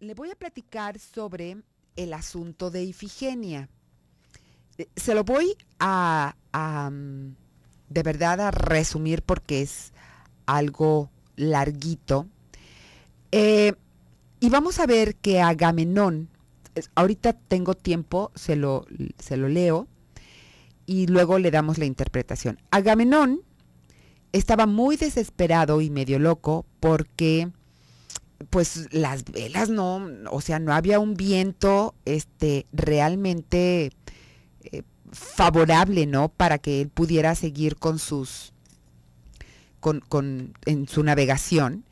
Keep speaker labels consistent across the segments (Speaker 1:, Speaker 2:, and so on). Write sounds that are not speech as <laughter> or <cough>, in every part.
Speaker 1: le voy a platicar sobre el asunto de Ifigenia. Eh, se lo voy a, mm, de verdad a resumir porque es algo larguito. Eh, y vamos a ver que Agamenón, ahorita tengo tiempo, se lo, se lo leo y luego le damos la interpretación. Agamenón estaba muy desesperado y medio loco porque pues las velas no, o sea, no había un viento este, realmente eh, favorable, ¿no? Para que él pudiera seguir con sus, con, con, en su navegación.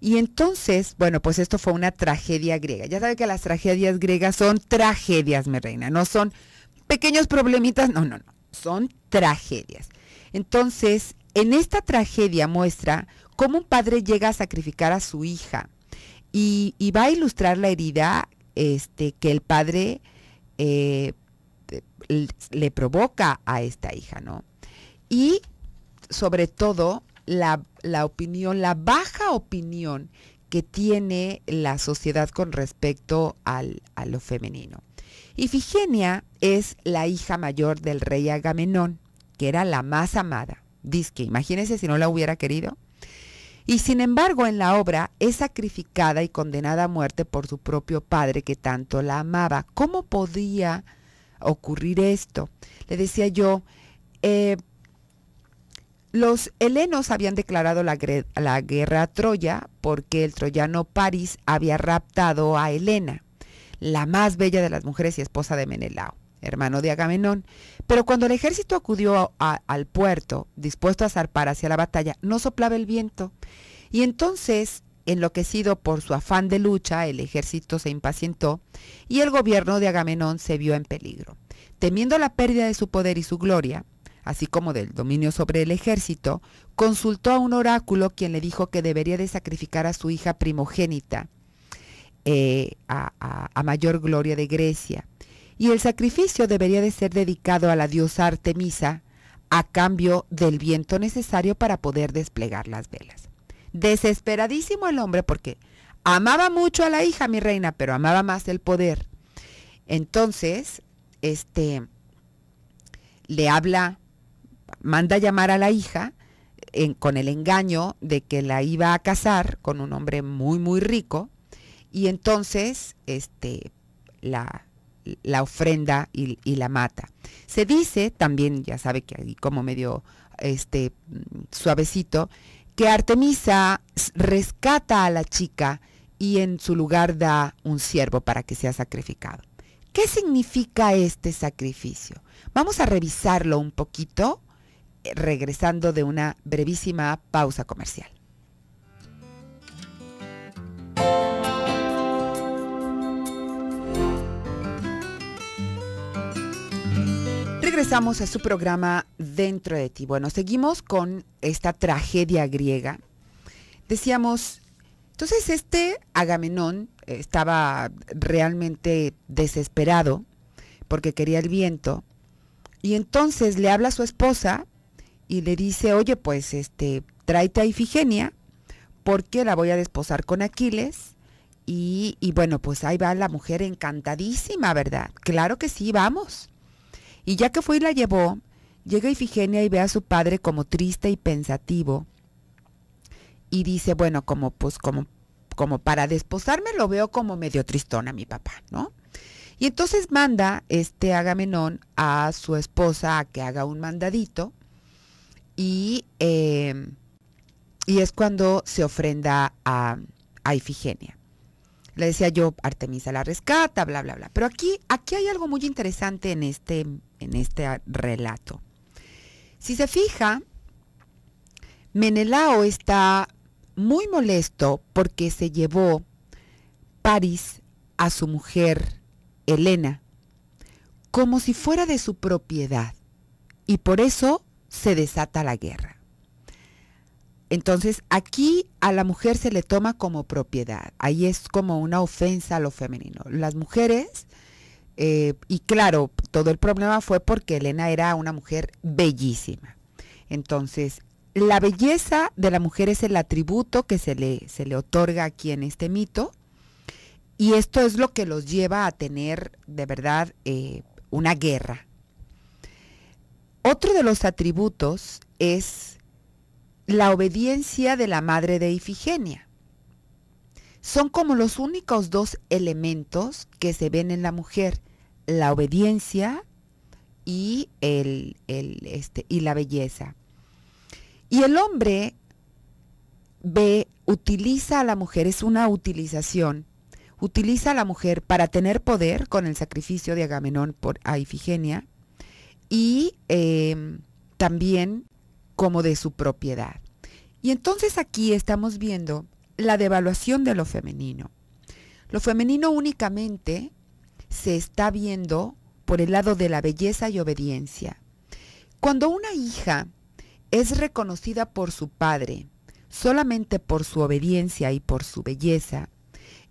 Speaker 1: Y entonces, bueno, pues esto fue una tragedia griega. Ya sabe que las tragedias griegas son tragedias, mi reina, no son pequeños problemitas, no, no, no, son tragedias. Entonces, en esta tragedia muestra cómo un padre llega a sacrificar a su hija y, va a ilustrar la herida este, que el padre eh, le provoca a esta hija, ¿no? Y sobre todo la, opinión, la baja opinión que tiene la sociedad con respecto a lo femenino. Ifigenia es la hija mayor del rey Agamenón, que era la más amada. Dice que imagínense si no la hubiera querido. Y sin embargo en la obra es sacrificada y condenada a muerte por su propio padre que tanto la amaba. ¿Cómo podía ocurrir esto? Le decía yo, eh, los helenos habían declarado la, la, guerra a Troya porque el troyano París había raptado a Helena, la más bella de las mujeres y esposa de Menelao, hermano de Agamenón. Pero cuando el ejército acudió al puerto, dispuesto a zarpar hacia la batalla, no soplaba el viento. Y entonces, enloquecido por su afán de lucha, el ejército se impacientó y el gobierno de Agamenón se vio en peligro. Temiendo la pérdida de su poder y su gloria, así como del dominio sobre el ejército, consultó a un oráculo quien le dijo que debería de sacrificar a su hija primogénita eh, a mayor gloria de Grecia y el sacrificio debería de ser dedicado a la diosa Artemisa a cambio del viento necesario para poder desplegar las velas. Desesperadísimo el hombre porque amaba mucho a la hija, mi reina, pero amaba más el poder. Entonces, este le habla, manda llamar a la hija con el engaño de que la iba a casar con un hombre muy, muy rico. Y entonces, este, la, la ofrenda y, la mata. Se dice también, ya sabe que ahí como medio este mm, suavecito, que Artemisa rescata a la chica y en su lugar da un siervo para que sea sacrificado. ¿Qué significa este sacrificio? Vamos a revisarlo un poquito eh, regresando de una brevísima pausa comercial. regresamos a su programa Dentro de ti. Bueno, seguimos con esta tragedia griega. Decíamos, entonces este Agamenón eh, estaba realmente desesperado porque quería el viento y entonces le habla a su esposa y le dice, oye, pues este, tráete a Ifigenia porque la voy a desposar con Aquiles. Y, y bueno, pues ahí va la mujer encantadísima, ¿verdad? Claro que sí, vamos. Y ya que fue y la llevó, llega Ifigenia y ve a su padre como triste y pensativo. Y dice, bueno, como pues como para desposarme lo veo como medio tristón a mi papá, ¿no? Y entonces manda este Agamenón a su esposa a que haga un mandadito y, em, y es cuando se ofrenda a, a, Ifigenia. Le decía yo, Artemisa la rescata, bla, bla, bla. Pero aquí, aquí hay algo muy interesante en este en este relato. Si se fija, Menelao está muy molesto porque se llevó París a su mujer Elena, como si fuera de su propiedad y por eso se desata la guerra. Entonces aquí a la mujer se le toma como propiedad, ahí es como una ofensa a lo femenino. Las mujeres eh, y claro, todo el problema fue porque Elena era una mujer bellísima. Entonces, la belleza de la mujer es el atributo que se le, se le otorga aquí en este mito. Y esto es lo que los lleva a tener de verdad eh, una guerra. Otro de los atributos es la obediencia de la madre de Ifigenia son como los únicos dos elementos que se ven en la mujer, la obediencia y, el, este, y la belleza. Y el hombre ve, utiliza a la mujer, es una utilización, utiliza a la mujer para tener poder con el sacrificio de Agamenón por, a Ifigenia y em, también como de su propiedad. Y entonces aquí estamos viendo la devaluación de lo femenino. Lo femenino únicamente se está viendo por el lado de la belleza y obediencia. Cuando una hija es reconocida por su padre solamente por su obediencia y por su belleza,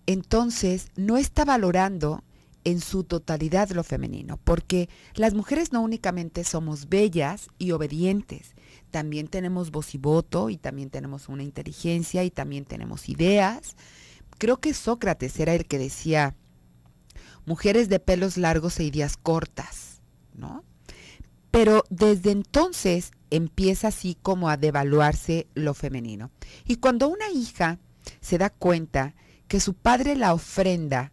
Speaker 1: entonces no está valorando en su totalidad lo femenino, porque las mujeres no únicamente somos bellas y obedientes, también tenemos voz y voto y también tenemos una inteligencia y también tenemos ideas. Creo que Sócrates era el que decía, mujeres de pelos largos e ideas cortas, ¿no? Pero desde entonces empieza así como a devaluarse lo femenino. Y cuando una hija se da cuenta que su padre la ofrenda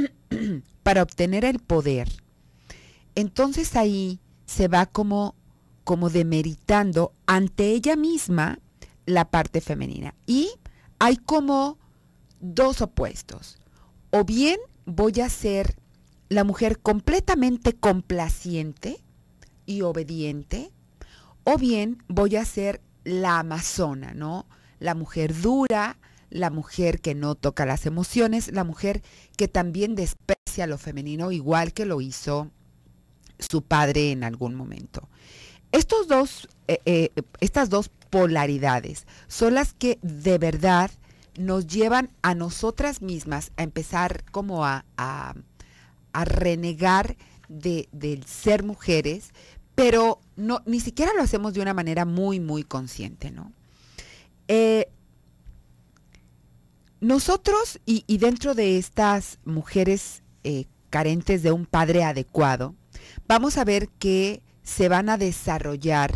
Speaker 1: <clears throat> para obtener el poder, entonces ahí se va como como demeritando ante ella misma la parte femenina. Y hay como dos opuestos. O bien voy a ser la mujer completamente complaciente y obediente, o bien voy a ser la amazona, ¿no? La mujer dura, la mujer que no toca las emociones, la mujer que también desprecia lo femenino, igual que lo hizo su padre en algún momento. Estos dos, eh, eh, estas dos polaridades son las que de verdad nos llevan a nosotras mismas a empezar como a, a, renegar de, del ser mujeres, pero no, ni siquiera lo hacemos de una manera muy, muy consciente, ¿no? Eh, nosotros y, dentro de estas mujeres carentes de un padre adecuado, vamos a ver que se van a desarrollar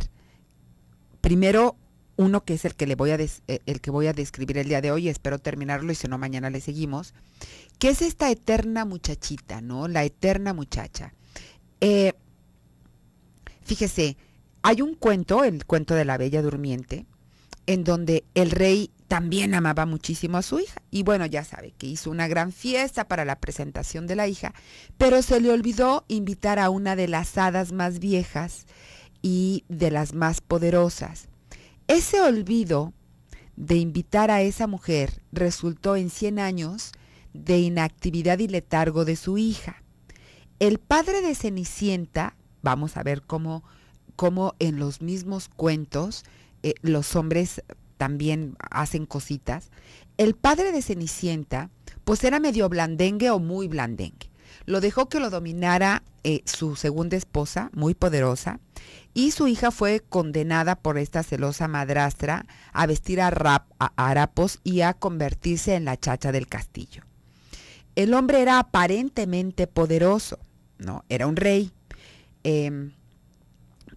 Speaker 1: primero uno que es el que le voy a eh, el que voy a describir el día de hoy, espero terminarlo y si no mañana le seguimos, que es esta eterna muchachita, ¿no? La eterna muchacha. Eh, fíjese, hay un cuento, el cuento de la Bella Durmiente, en donde el rey también amaba muchísimo a su hija. Y bueno, ya sabe que hizo una gran fiesta para la presentación de la hija, pero se le olvidó invitar a una de las hadas más viejas y de las más poderosas. Ese olvido de invitar a esa mujer resultó en 100 años de inactividad y letargo de su hija. El padre de Cenicienta, vamos a ver cómo, cómo en los mismos cuentos eh, los hombres también hacen cositas. El padre de Cenicienta, pues era medio blandengue o muy blandengue. Lo dejó que lo dominara eh, su segunda esposa, muy poderosa, y su hija fue condenada por esta celosa madrastra a vestir a, rap, a harapos y a convertirse en la chacha del castillo. El hombre era aparentemente poderoso, ¿no? Era un rey, em,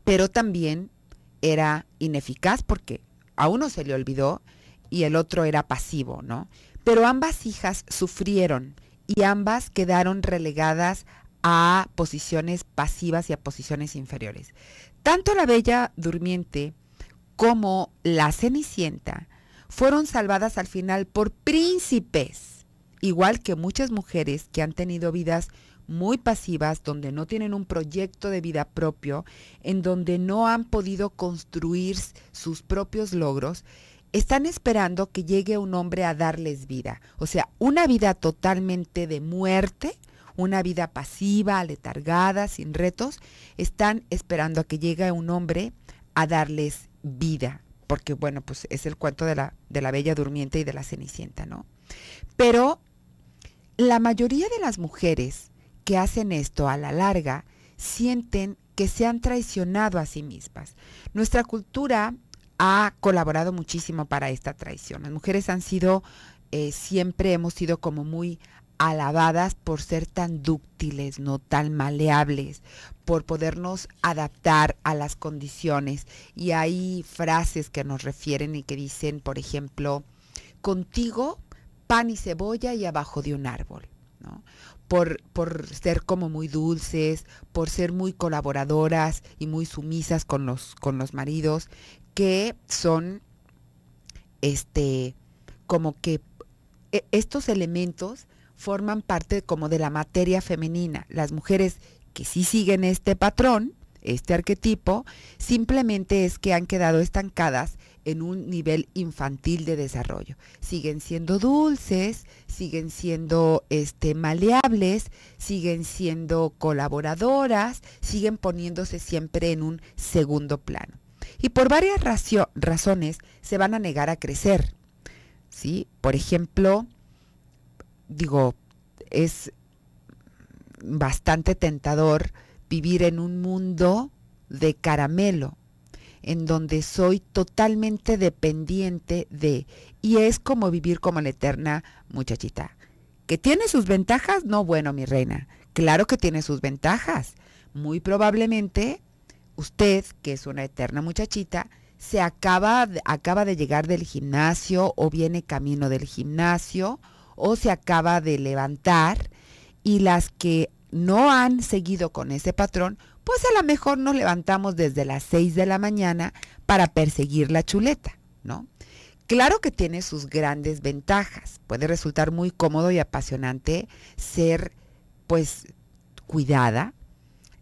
Speaker 1: pero también era ineficaz porque a uno se le olvidó y el otro era pasivo, ¿no? Pero ambas hijas sufrieron y ambas quedaron relegadas a posiciones pasivas y a posiciones inferiores. Tanto la Bella Durmiente como la Cenicienta fueron salvadas al final por príncipes, igual que muchas mujeres que han tenido vidas muy pasivas, donde no tienen un proyecto de vida propio, en donde no han podido construir sus propios logros, están esperando que llegue un hombre a darles vida. O sea, una vida totalmente de muerte, una vida pasiva, letargada, sin retos, están esperando a que llegue un hombre a darles vida. Porque bueno, pues es el cuento de la, de la bella durmiente y de la cenicienta, ¿no? Pero la mayoría de las mujeres que hacen esto a la larga sienten que se han traicionado a sí mismas. Nuestra cultura ha colaborado muchísimo para esta traición. Las mujeres han sido, eh, siempre hemos sido como muy alabadas por ser tan dúctiles, no tan maleables, por podernos adaptar a las condiciones. Y hay frases que nos refieren y que dicen, por ejemplo, contigo pan y cebolla y abajo de un árbol por, por ser como muy dulces, por ser muy colaboradoras y muy sumisas con los, con los maridos, que son este como que e, estos elementos forman parte como de la materia femenina. Las mujeres que sí siguen este patrón, este arquetipo, simplemente es que han quedado estancadas en un nivel infantil de desarrollo. Siguen siendo dulces, siguen siendo este, maleables, siguen siendo colaboradoras, siguen poniéndose siempre en un segundo plano. Y por varias razones se van a negar a crecer. ¿sí? Por ejemplo, digo, es bastante tentador vivir en un mundo de caramelo, en donde soy totalmente dependiente de, y es como vivir como la eterna muchachita. ¿Que tiene sus ventajas? No, bueno, mi reina, claro que tiene sus ventajas. Muy probablemente usted, que es una eterna muchachita, se acaba, acaba de llegar del gimnasio o viene camino del gimnasio o se acaba de levantar y las que no han seguido con ese patrón, pues a lo mejor nos levantamos desde las 6 de la mañana para perseguir la chuleta, ¿no? Claro que tiene sus grandes ventajas. Puede resultar muy cómodo y apasionante ser, pues, cuidada,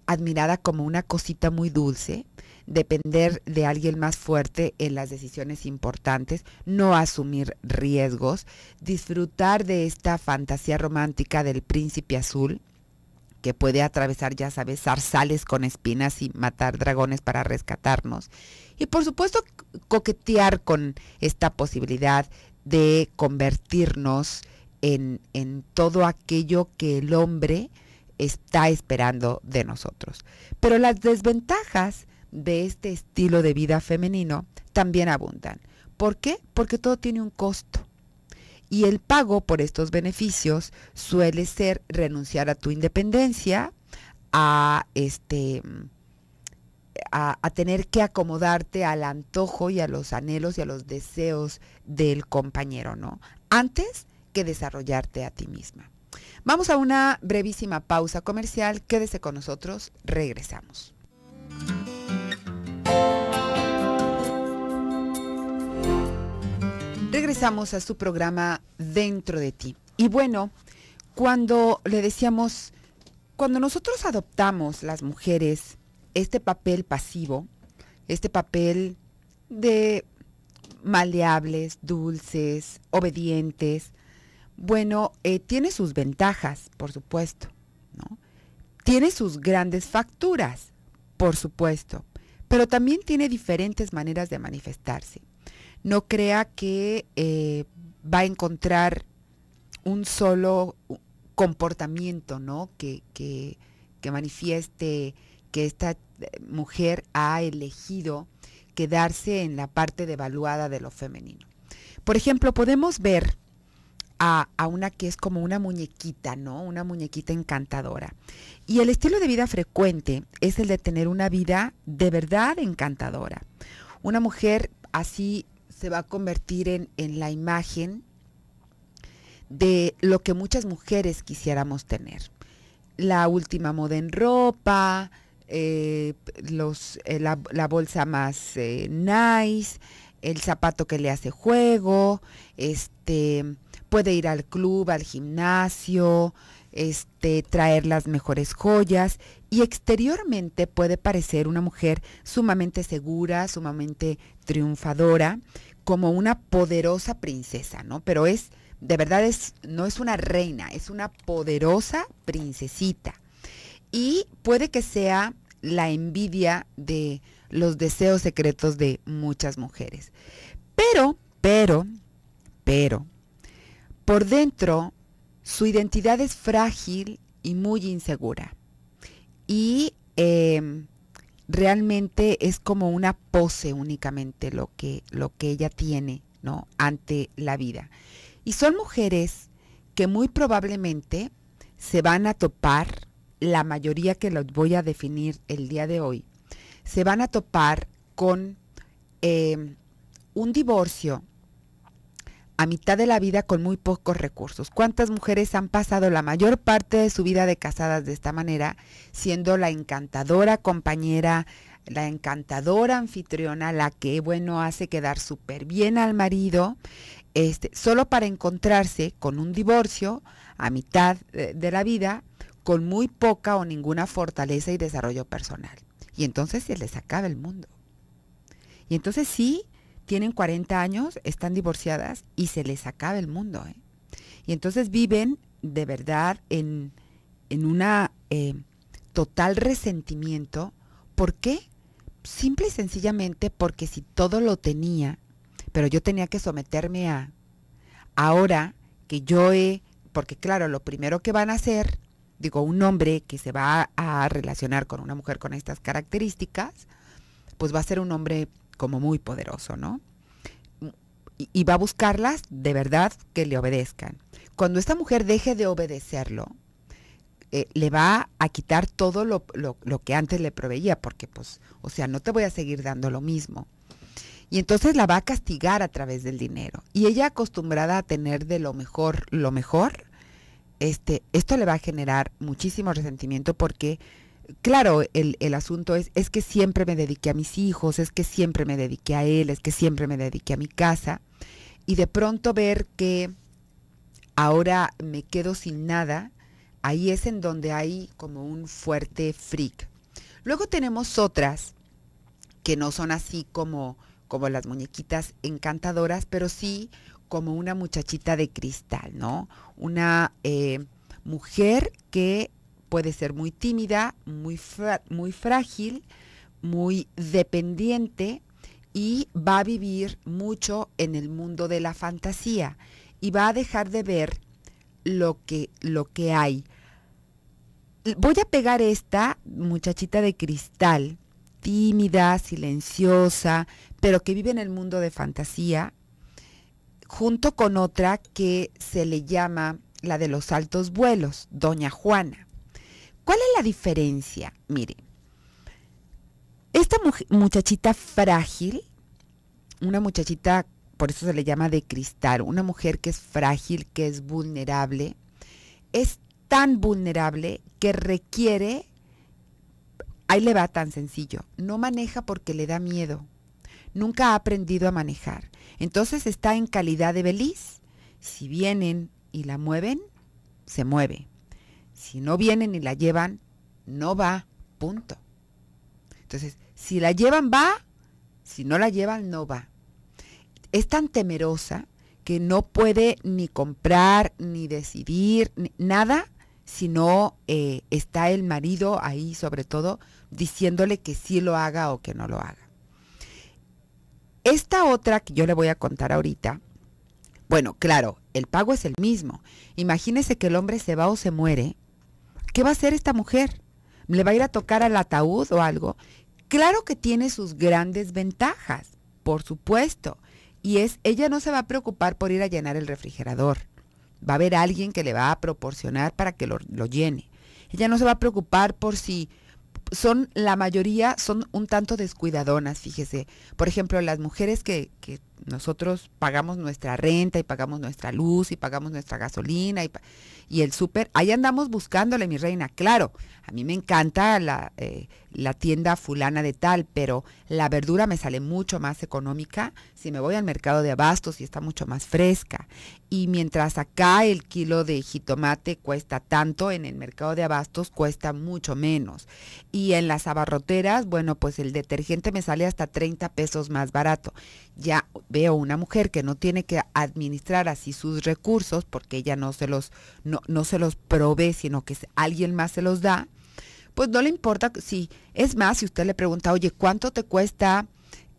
Speaker 1: admirada como una cosita muy dulce, depender de alguien más fuerte en las decisiones importantes, no asumir riesgos, disfrutar de esta fantasía romántica del príncipe azul, que puede atravesar, ya sabes, zarzales con espinas y matar dragones para rescatarnos. Y por supuesto, coquetear con esta posibilidad de convertirnos en, en todo aquello que el hombre está esperando de nosotros. Pero las desventajas de este estilo de vida femenino también abundan. ¿Por qué? Porque todo tiene un costo. Y el pago por estos beneficios suele ser renunciar a tu independencia, a este a, tener que acomodarte al antojo y a los anhelos y a los deseos del compañero, ¿no? Antes que desarrollarte a ti misma. Vamos a una brevísima pausa comercial. Quédese con nosotros. Regresamos. Regresamos a su programa Dentro de ti. Y bueno, cuando le decíamos, cuando nosotros adoptamos las mujeres este papel pasivo, este papel de maleables, dulces, obedientes, bueno, eh, tiene sus ventajas, por supuesto, ¿no? Tiene sus grandes facturas, por supuesto, pero también tiene diferentes maneras de manifestarse no crea que eh, va a encontrar un solo comportamiento, ¿no? Que, manifieste que esta eh, mujer ha elegido quedarse en la parte devaluada de lo femenino. Por ejemplo, podemos ver a, a, una que es como una muñequita, ¿no? Una muñequita encantadora. Y el estilo de vida frecuente es el de tener una vida de verdad encantadora. Una mujer así se va a convertir en, la imagen de lo que muchas mujeres quisiéramos tener. La última moda en ropa, eh, los, eh, la, bolsa más eh, nice, el zapato que le hace juego, este, puede ir al club, al gimnasio, este, traer las mejores joyas y exteriormente puede parecer una mujer sumamente segura, sumamente triunfadora, como una poderosa princesa, ¿no? Pero es, de verdad, es, no es una reina, es una poderosa princesita. Y puede que sea la envidia de los deseos secretos de muchas mujeres. Pero, pero, pero, por dentro, su identidad es frágil y muy insegura. Y em, realmente es como una pose únicamente lo que, lo que ella tiene, ¿no? Ante la vida. Y son mujeres que muy probablemente se van a topar, la mayoría que los voy a definir el día de hoy, se van a topar con eh, un divorcio a mitad de la vida con muy pocos recursos. ¿Cuántas mujeres han pasado la mayor parte de su vida de casadas de esta manera, siendo la encantadora compañera, la encantadora anfitriona, la que, bueno, hace quedar súper bien al marido, este, solo para encontrarse con un divorcio a mitad de, de la vida con muy poca o ninguna fortaleza y desarrollo personal? Y entonces se les acaba el mundo. Y entonces sí, tienen 40 años, están divorciadas y se les acaba el mundo. ¿eh? Y entonces viven de verdad en, en una eh, total resentimiento. ¿Por qué? Simple y sencillamente porque si todo lo tenía, pero yo tenía que someterme a, ahora que yo he, porque claro, lo primero que van a hacer, digo, un hombre que se va a relacionar con una mujer con estas características, pues va a ser un hombre como muy poderoso, ¿no? Y, va a buscarlas de verdad que le obedezcan. Cuando esta mujer deje de obedecerlo, eh, le va a quitar todo lo, que antes le proveía, porque pues, o sea, no te voy a seguir dando lo mismo. Y entonces la va a castigar a través del dinero. Y ella acostumbrada a tener de lo mejor, lo mejor, este, esto le va a generar muchísimo resentimiento porque claro, el, asunto es, es que siempre me dediqué a mis hijos, es que siempre me dediqué a él, es que siempre me dediqué a mi casa. Y de pronto ver que ahora me quedo sin nada, ahí es en donde hay como un fuerte freak. Luego tenemos otras que no son así como, como las muñequitas encantadoras, pero sí como una muchachita de cristal, ¿no? Una eh, mujer que puede ser muy tímida, muy, frágil, muy dependiente y va a vivir mucho en el mundo de la fantasía y va a dejar de ver lo que, lo que hay. Voy a pegar esta muchachita de cristal, tímida, silenciosa, pero que vive en el mundo de fantasía, junto con otra que se le llama la de los altos vuelos, Doña Juana. ¿Cuál es la diferencia? Mire, esta muchachita frágil, una muchachita, por eso se le llama de cristal, una mujer que es frágil, que es vulnerable, es tan vulnerable que requiere, ahí le va tan sencillo, no maneja porque le da miedo, nunca ha aprendido a manejar, entonces está en calidad de beliz, si vienen y la mueven, se mueve si no vienen y la llevan, no va, punto. Entonces, si la llevan, va, si no la llevan, no va. Es tan temerosa que no puede ni comprar, ni decidir, nada, si no eh, está el marido ahí sobre todo diciéndole que sí lo haga o que no lo haga. Esta otra que yo le voy a contar ahorita, bueno, claro, el pago es el mismo. Imagínese que el hombre se va o se muere ¿Qué va a hacer esta mujer? ¿Le va a ir a tocar al ataúd o algo? Claro que tiene sus grandes ventajas, por supuesto. Y es, ella no se va a preocupar por ir a llenar el refrigerador. Va a haber alguien que le va a proporcionar para que lo, llene. Ella no se va a preocupar por si son la mayoría son un tanto descuidadonas, fíjese. Por ejemplo, las mujeres que, que nosotros pagamos nuestra renta y pagamos nuestra luz y pagamos nuestra gasolina y, y el súper, ahí andamos buscándole, mi reina. Claro, a mí me encanta la, eh, la tienda fulana de tal, pero la verdura me sale mucho más económica si me voy al mercado de abastos y está mucho más fresca. Y mientras acá el kilo de jitomate cuesta tanto, en el mercado de abastos cuesta mucho menos. Y en las abarroteras, bueno, pues el detergente me sale hasta 30 pesos más barato. Ya veo una mujer que no tiene que administrar así sus recursos porque ella no se los, no, no se los provee, sino que alguien más se los da pues no le importa si, es más, si usted le pregunta, oye, ¿cuánto te cuesta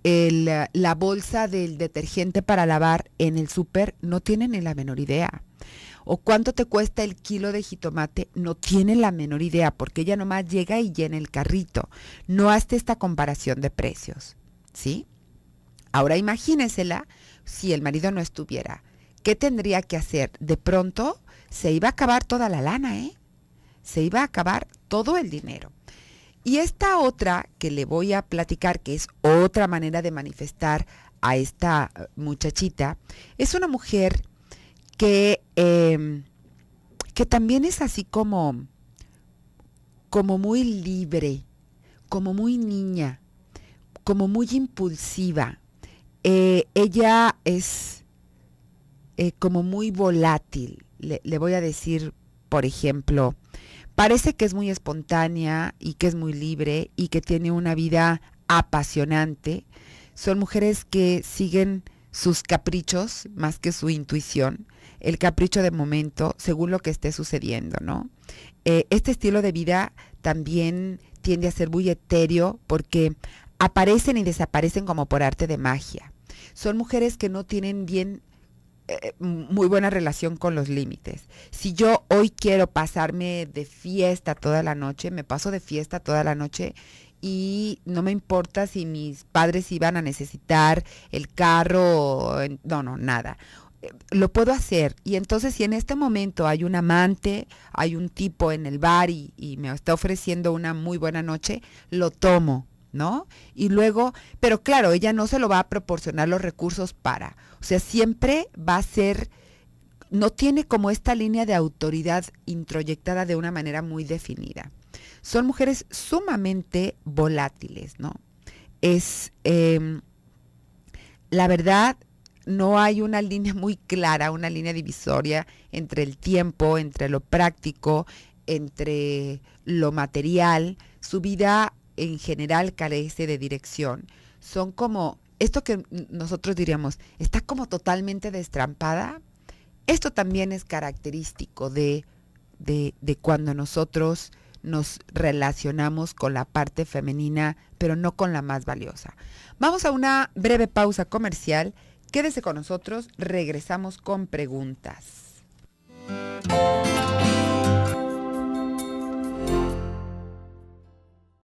Speaker 1: la bolsa del detergente para lavar en el súper? No tiene ni la menor idea. O cuánto te cuesta el kilo de jitomate, no tiene la menor idea, porque ella nomás llega y llena el carrito. No hace esta comparación de precios, ¿sí? Ahora imagínensela si el marido no estuviera. ¿Qué tendría que hacer? De pronto se iba a acabar toda la lana, ¿eh? Se iba a acabar todo el dinero. Y esta otra que le voy a platicar, que es otra manera de manifestar a esta eh, muchachita, es una mujer que, em, que también es así como, como muy libre, como muy niña, como muy impulsiva. Eh, ella es eh, como muy volátil. le voy a decir, por ejemplo, parece que es muy espontánea y que es muy libre y que tiene una vida apasionante. Son mujeres que siguen sus caprichos más que su intuición, el capricho de momento según lo que esté sucediendo, ¿no? Eh, este estilo de vida también tiende a ser muy etéreo porque aparecen y desaparecen como por arte de magia. Son mujeres que no tienen bien eh, eh, muy buena relación con los límites. Si yo hoy quiero pasarme de fiesta toda la noche, me paso de fiesta toda la noche y no me importa si mis padres iban a necesitar el carro, no, no, nada. Eh, lo puedo hacer. Y entonces si en este momento hay un amante, hay un tipo en el bar y me está ofreciendo una muy buena noche, lo tomo, ¿no? Y luego, pero claro, ella no se lo va a proporcionar los recursos para o sea, siempre va a ser, no tiene como esta línea de autoridad introyectada de una manera muy definida. Son mujeres sumamente volátiles, ¿no? Es, em, la verdad, no hay una línea muy clara, una línea divisoria entre el tiempo, entre lo práctico, entre lo material. Su vida en general carece de dirección. Son como esto que nosotros diríamos, está como totalmente destrampada, esto también es característico de, de, de cuando nosotros nos relacionamos con la parte femenina, pero no con la más valiosa. Vamos a una breve pausa comercial. Quédese con nosotros, regresamos con preguntas.